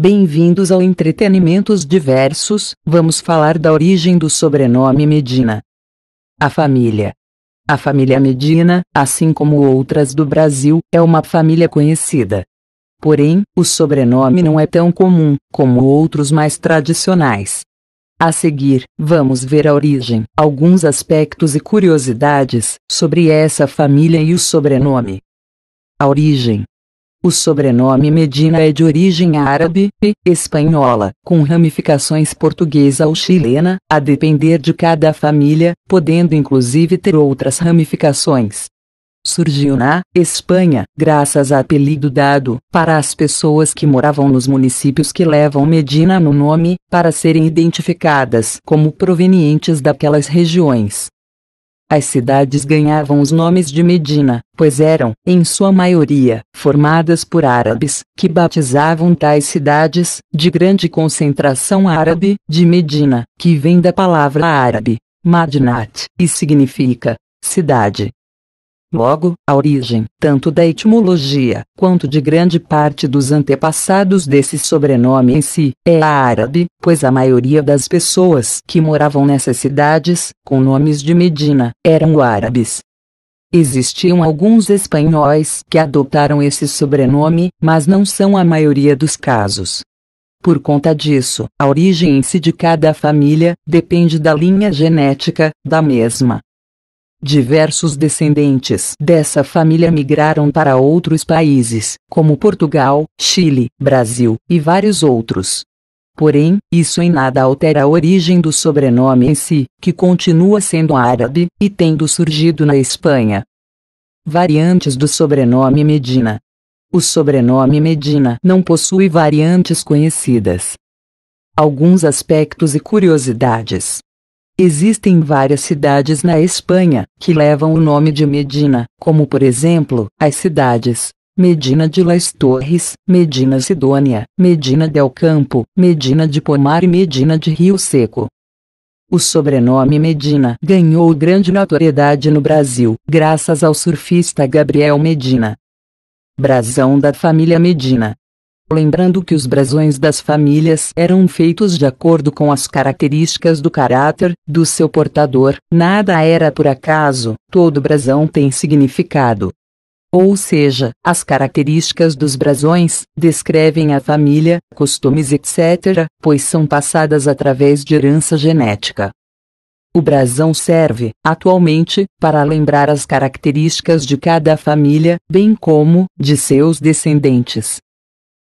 Bem-vindos ao Entretenimentos Diversos, vamos falar da origem do sobrenome Medina. A família. A família Medina, assim como outras do Brasil, é uma família conhecida. Porém, o sobrenome não é tão comum como outros mais tradicionais. A seguir, vamos ver a origem, alguns aspectos e curiosidades sobre essa família e o sobrenome. A origem o sobrenome Medina é de origem árabe e espanhola, com ramificações portuguesa ou chilena, a depender de cada família, podendo inclusive ter outras ramificações surgiu na Espanha, graças a apelido dado para as pessoas que moravam nos municípios que levam Medina no nome, para serem identificadas como provenientes daquelas regiões. As cidades ganhavam os nomes de Medina, pois eram, em sua maioria, formadas por árabes, que batizavam tais cidades, de grande concentração árabe, de Medina, que vem da palavra árabe, Madinat, e significa cidade. Logo, a origem, tanto da etimologia, quanto de grande parte dos antepassados desse sobrenome em si, é árabe, pois a maioria das pessoas que moravam nessas cidades, com nomes de Medina, eram árabes. Existiam alguns espanhóis que adotaram esse sobrenome, mas não são a maioria dos casos. Por conta disso, a origem em si de cada família depende da linha genética da mesma. Diversos descendentes dessa família migraram para outros países, como Portugal, Chile, Brasil e vários outros. Porém, isso em nada altera a origem do sobrenome em si, que continua sendo árabe e tendo surgido na Espanha. Variantes do sobrenome Medina. O sobrenome Medina não possui variantes conhecidas. Alguns aspectos e curiosidades. Existem várias cidades na Espanha que levam o nome de Medina, como por exemplo, as cidades Medina de Las Torres, Medina Sidônia, Medina del Campo, Medina de Pomar e Medina de Rio Seco. O sobrenome Medina ganhou grande notoriedade no Brasil, graças ao surfista Gabriel Medina. Brasão da família Medina, lembrando que os brasões das famílias eram feitos de acordo com as características do caráter do seu portador, nada era por acaso, todo brasão tem significado. Ou seja, as características dos brasões descrevem a família, costumes, etc., pois são passadas através de herança genética. O brasão serve, atualmente, para lembrar as características de cada família, bem como de seus descendentes.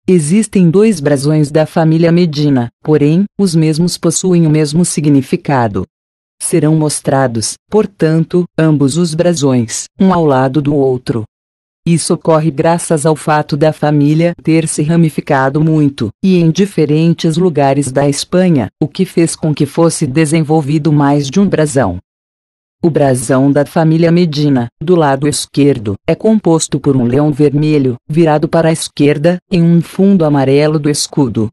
Existem dois brasões da família Medina, porém, os mesmos possuem o mesmo significado. Serão mostrados, portanto, ambos os brasões, um ao lado do outro. Isso ocorre graças ao fato da família ter se ramificado muito, e em diferentes lugares da Espanha, o que fez com que fosse desenvolvido mais de um brasão. O brasão da família Medina, do lado esquerdo, é composto por um leão vermelho, virado para a esquerda, em um fundo amarelo do escudo.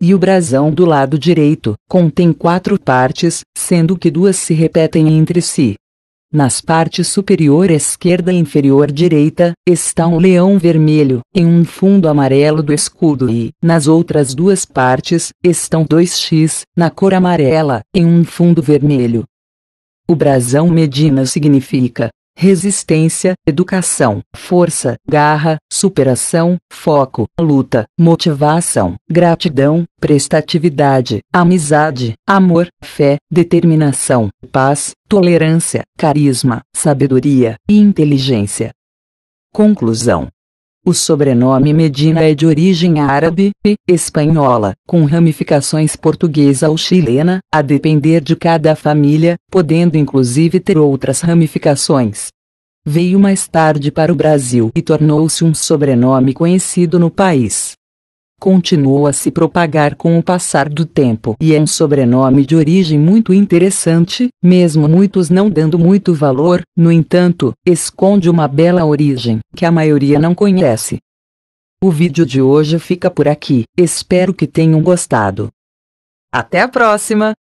E o brasão do lado direito, contém quatro partes, sendo que duas se repetem entre si. Nas partes superior esquerda e inferior direita, está um leão vermelho, em um fundo amarelo do escudo e, nas outras duas partes, estão dois X, na cor amarela, em um fundo vermelho. O brasão Medina significa resistência, educação, força, garra, superação, foco, luta, motivação, gratidão, prestatividade, amizade, amor, fé, determinação, paz, tolerância, carisma, sabedoria e inteligência. Conclusão o sobrenome Medina é de origem árabe e espanhola, com ramificações portuguesa ou chilena, a depender de cada família, podendo inclusive ter outras ramificações. Veio mais tarde para o Brasil e tornou-se um sobrenome conhecido no país continuou a se propagar com o passar do tempo e é um sobrenome de origem muito interessante, mesmo muitos não dando muito valor, no entanto, esconde uma bela origem que a maioria não conhece. O vídeo de hoje fica por aqui, espero que tenham gostado. Até a próxima!